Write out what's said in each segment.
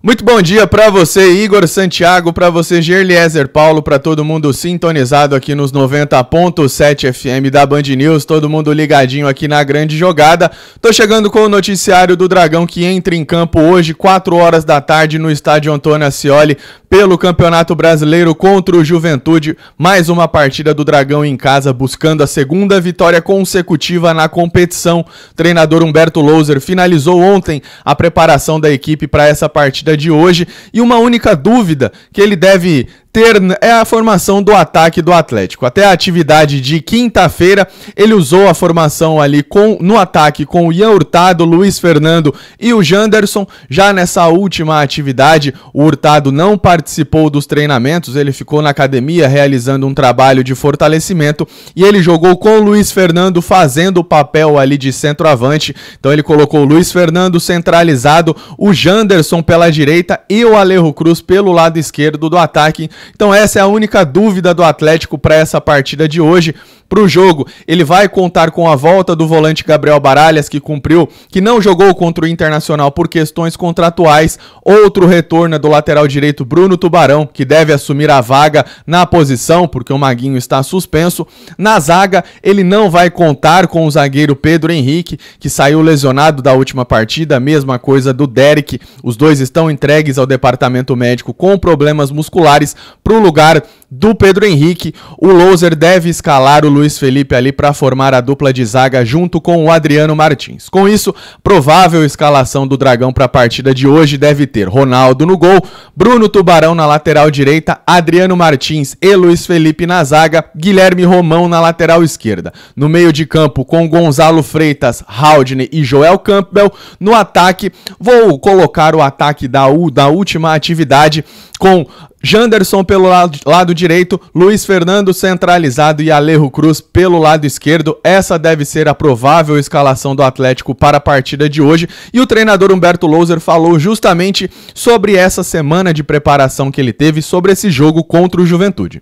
Muito bom dia para você, Igor Santiago, para você, Gerliezer Paulo, para todo mundo sintonizado aqui nos 90.7 FM da Band News, todo mundo ligadinho aqui na grande jogada. Tô chegando com o noticiário do Dragão que entra em campo hoje, 4 horas da tarde, no estádio Antônio Ascioli, pelo Campeonato Brasileiro contra o Juventude. Mais uma partida do Dragão em casa, buscando a segunda vitória consecutiva na competição. treinador Humberto Louser finalizou ontem a preparação da equipe para essa partida de hoje e uma única dúvida que ele deve né, é a formação do ataque do Atlético. Até a atividade de quinta-feira, ele usou a formação ali com, no ataque com o Ian Hurtado, Luiz Fernando e o Janderson. Já nessa última atividade, o Hurtado não participou dos treinamentos, ele ficou na academia realizando um trabalho de fortalecimento e ele jogou com o Luiz Fernando fazendo o papel ali de centroavante. Então ele colocou o Luiz Fernando centralizado, o Janderson pela direita e o Alejo Cruz pelo lado esquerdo do ataque. Então essa é a única dúvida do Atlético para essa partida de hoje para o jogo. Ele vai contar com a volta do volante Gabriel Baralhas, que cumpriu, que não jogou contra o Internacional por questões contratuais. Outro retorno é do lateral direito Bruno Tubarão, que deve assumir a vaga na posição, porque o Maguinho está suspenso. Na zaga, ele não vai contar com o zagueiro Pedro Henrique, que saiu lesionado da última partida, mesma coisa do Derek. Os dois estão entregues ao departamento médico com problemas musculares para o lugar do Pedro Henrique. O Loser deve escalar o Luiz Felipe ali para formar a dupla de zaga junto com o Adriano Martins. Com isso, provável escalação do Dragão para a partida de hoje deve ter Ronaldo no gol, Bruno Tubarão na lateral direita, Adriano Martins e Luiz Felipe na zaga, Guilherme Romão na lateral esquerda. No meio de campo com Gonzalo Freitas, Haldane e Joel Campbell. No ataque, vou colocar o ataque da, U, da última atividade com Janderson pelo lado, lado, direito, Luiz Fernando centralizado e Alejo Cruz pelo lado esquerdo. Essa deve ser a provável escalação do Atlético para a partida de hoje. E o treinador Humberto Louser falou justamente sobre essa semana de preparação que ele teve sobre esse jogo contra o Juventude.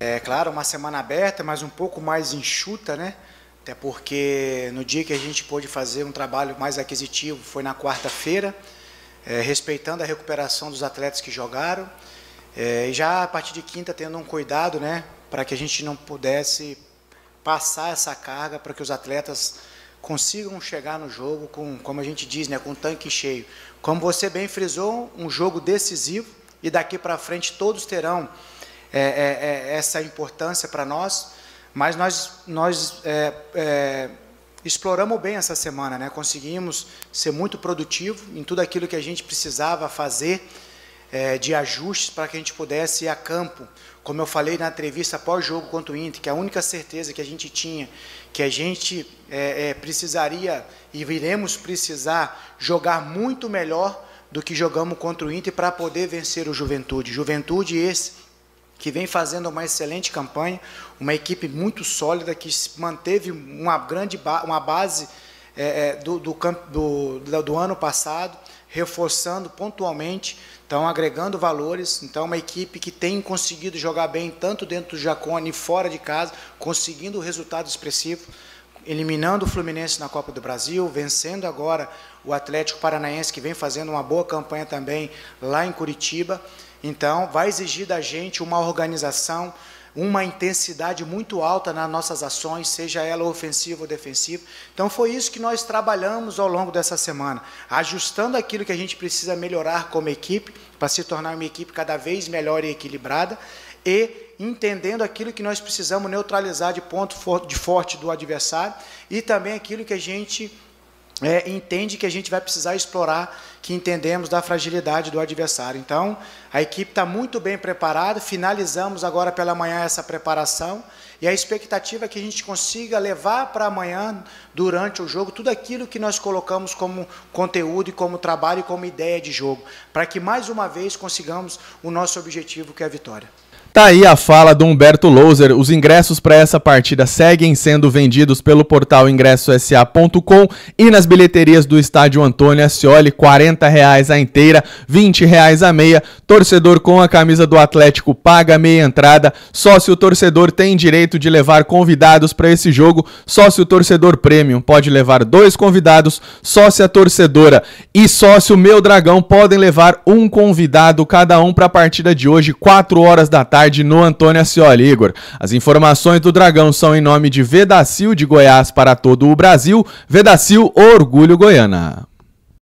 É claro, uma semana aberta, mas um pouco mais enxuta, né? Até porque no dia que a gente pôde fazer um trabalho mais aquisitivo foi na quarta-feira, é, respeitando a recuperação dos atletas que jogaram. É, já a partir de quinta, tendo um cuidado, né, para que a gente não pudesse passar essa carga, para que os atletas consigam chegar no jogo com, como a gente diz, né, com o tanque cheio. Como você bem frisou, um jogo decisivo e daqui para frente todos terão é, é, é, essa importância para nós, mas nós, nós é, é, exploramos bem essa semana, né? conseguimos ser muito produtivo em tudo aquilo que a gente precisava fazer é, de ajustes para que a gente pudesse ir a campo. Como eu falei na entrevista pós-jogo contra o Inter, que a única certeza que a gente tinha, que a gente é, é, precisaria e iremos precisar jogar muito melhor do que jogamos contra o Inter para poder vencer o Juventude. Juventude esse que vem fazendo uma excelente campanha, uma equipe muito sólida que manteve uma grande ba uma base é, é, do, do, do, do ano passado, reforçando pontualmente, então agregando valores. Então, uma equipe que tem conseguido jogar bem, tanto dentro do Jacone e fora de casa, conseguindo resultado expressivo eliminando o Fluminense na Copa do Brasil, vencendo agora o Atlético Paranaense, que vem fazendo uma boa campanha também lá em Curitiba. Então, vai exigir da gente uma organização, uma intensidade muito alta nas nossas ações, seja ela ofensiva ou defensiva. Então foi isso que nós trabalhamos ao longo dessa semana, ajustando aquilo que a gente precisa melhorar como equipe para se tornar uma equipe cada vez melhor e equilibrada e entendendo aquilo que nós precisamos neutralizar de ponto de forte do adversário e também aquilo que a gente é, entende que a gente vai precisar explorar, que entendemos da fragilidade do adversário. Então, a equipe está muito bem preparada, finalizamos agora pela manhã essa preparação e a expectativa é que a gente consiga levar para amanhã, durante o jogo, tudo aquilo que nós colocamos como conteúdo e como trabalho e como ideia de jogo, para que mais uma vez consigamos o nosso objetivo, que é a vitória. Tá aí a fala do Humberto Louser. Os ingressos para essa partida seguem sendo vendidos pelo portal ingressosa.com e nas bilheterias do estádio Antônio Ascioli, R$ reais a inteira, R$ reais a meia. Torcedor com a camisa do Atlético paga meia entrada. Sócio torcedor tem direito de levar convidados para esse jogo. Sócio torcedor premium pode levar dois convidados. Sócia torcedora e sócio meu dragão podem levar um convidado cada um para a partida de hoje, 4 horas da tarde tarde no Antônio Ascioli. Igor, as informações do Dragão são em nome de Vedacil de Goiás para todo o Brasil. Vedacil, orgulho goiana.